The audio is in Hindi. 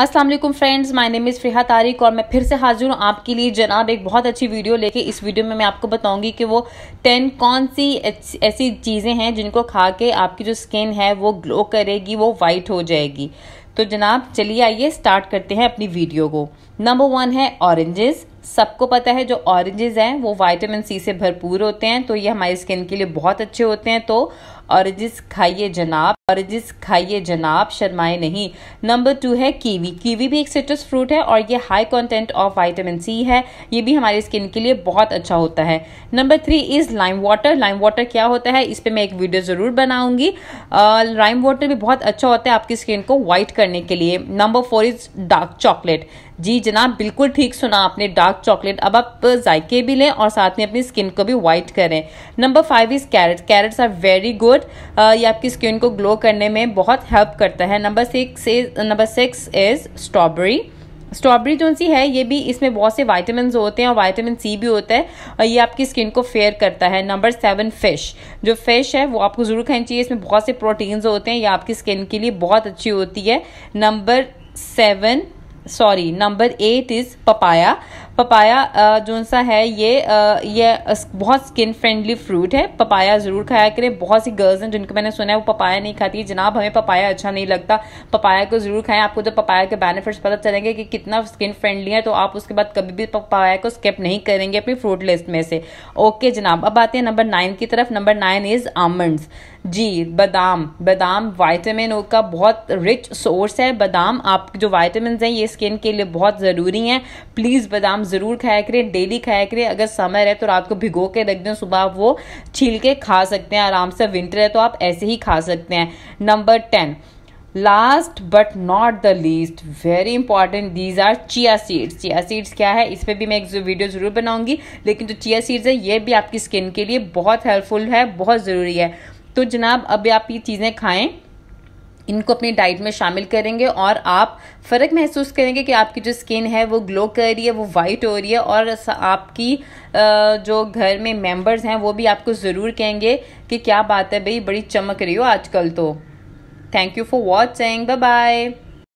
Aslam friends my name is Friha Tariq और मैं फिर से हाजिर हूँ आपके लिए जनाब एक बहुत अच्छी वीडियो लेके इस वीडियो में मैं आपको बताऊंगी कि वो टेन कौन सी ऐसी चीज़ें हैं जिनको खा के आपकी जो स्किन है वो ग्लो करेगी वो वाइट हो जाएगी तो जनाब चलिए आइए स्टार्ट करते हैं अपनी वीडियो को नंबर वन है ऑरेंजेस सबको पता है जो ऑरेंजेस हैं वो विटामिन सी से भरपूर होते हैं तो ये हमारी स्किन के लिए बहुत अच्छे होते हैं तो ऑरेंजेस खाइए जनाब ऑरेंजेस खाइए जनाब शर्माए नहीं नंबर टू है कीवी कीवी भी एक सिट्रस फ्रूट है और ये high content of vitamin C है ये भी हमारी स्किन के लिए बहुत अच्छा होता है number three is lime water lime water क्या होता है इस पर मैं एक वीडियो ज़रूर बनाऊंगी लाइम वाटर भी बहुत अच्छा होता है आपकी स्किन को व्हाइट करने के लिए number four is dark chocolate जी जनाब बिल्कुल ठीक सुना आपने डार्क चॉकलेट अब आप जायके भी लें और साथ में अपनी स्किन को भी वाइट करें number five is carrot carrots are very good ये आपकी स्किन को ग्लो करने में बहुत हेल्प करता है number six is number six is strawberry strawberry जो सी है ये भी इसमें बहुत से वाइटामिन होते हैं और वाइटामिन सी भी होता है और ये आपकी स्किन को फेयर करता है नंबर सेवन फिश जो फिश है वो आपको ज़रूर खानी चाहिए इसमें बहुत से प्रोटीन्स होते हैं ये आपकी स्किन के लिए बहुत अच्छी होती है number seven sorry number eight is papaya papaya जो सा है ये ये बहुत स्किन फ्रेंडली फ्रूट है पपाया ज़रूर खाया करें बहुत सी गर्ल्स हैं जिनको मैंने सुना है वो पपाया नहीं खाती है जनाब हमें पपाया अच्छा नहीं लगता पपाया को ज़रूर खाएं आपको जब तो पपाया के बेनिफिट्स पता चलेंगे कि कितना स्किन फ्रेंडली है तो आप उसके बाद कभी भी पपाया को स्किप नहीं करेंगे अपनी फ्रूट लिस्ट में से ओके जनाब अब आते हैं नंबर नाइन की तरफ नंबर नाइन इज़ आमंड्स जी बादाम बादाम वाइटामिन ओ का बहुत रिच सोर्स है बादाम आप जो वाइटामिन हैं ये स्किन के लिए बहुत ज़रूरी हैं प्लीज़ बादाम ज़रूर खाया करें डेली खाया करें अगर समर है तो रात को भिगो के रख दें सुबह आप वो छील के खा सकते हैं आराम से विंटर है तो आप ऐसे ही खा सकते हैं number ten last but not the least very important these are chia seeds chia seeds क्या है इस पर भी मैं एक वीडियो ज़रूर बनाऊंगी लेकिन जो चिया सीड्स है ये भी आपकी स्किन के लिए बहुत हेल्पफुल है बहुत ज़रूरी है तो जनाब अब आप ये चीज़ें खाएं इनको अपनी डाइट में शामिल करेंगे और आप फ़र्क महसूस करेंगे कि आपकी जो स्किन है वो ग्लो कर रही है वो वाइट हो रही है और आपकी जो घर में मेंबर्स हैं वो भी आपको ज़रूर कहेंगे कि क्या बात है भाई बड़ी चमक रही हो आजकल तो thank you for watching bye bye